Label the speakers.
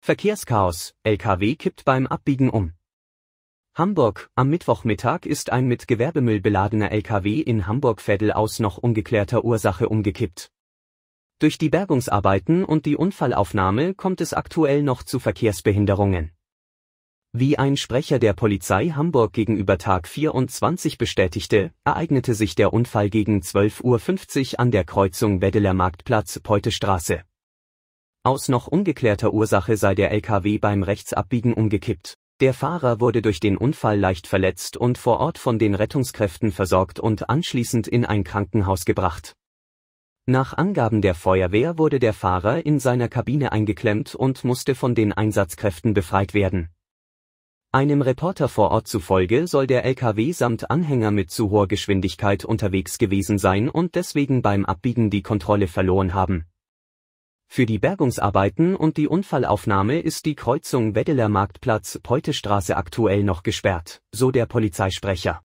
Speaker 1: Verkehrschaos, LKW kippt beim Abbiegen um. Hamburg, am Mittwochmittag ist ein mit Gewerbemüll beladener LKW in Hamburg-Veddel aus noch ungeklärter Ursache umgekippt. Durch die Bergungsarbeiten und die Unfallaufnahme kommt es aktuell noch zu Verkehrsbehinderungen. Wie ein Sprecher der Polizei Hamburg gegenüber Tag 24 bestätigte, ereignete sich der Unfall gegen 12.50 Uhr an der Kreuzung Weddeler Marktplatz-Peutestraße. Aus noch ungeklärter Ursache sei der LKW beim Rechtsabbiegen umgekippt. Der Fahrer wurde durch den Unfall leicht verletzt und vor Ort von den Rettungskräften versorgt und anschließend in ein Krankenhaus gebracht. Nach Angaben der Feuerwehr wurde der Fahrer in seiner Kabine eingeklemmt und musste von den Einsatzkräften befreit werden einem Reporter vor Ort zufolge soll der LKW samt Anhänger mit zu hoher Geschwindigkeit unterwegs gewesen sein und deswegen beim Abbiegen die Kontrolle verloren haben. Für die Bergungsarbeiten und die Unfallaufnahme ist die Kreuzung Weddeler Marktplatz-Peutestraße aktuell noch gesperrt, so der Polizeisprecher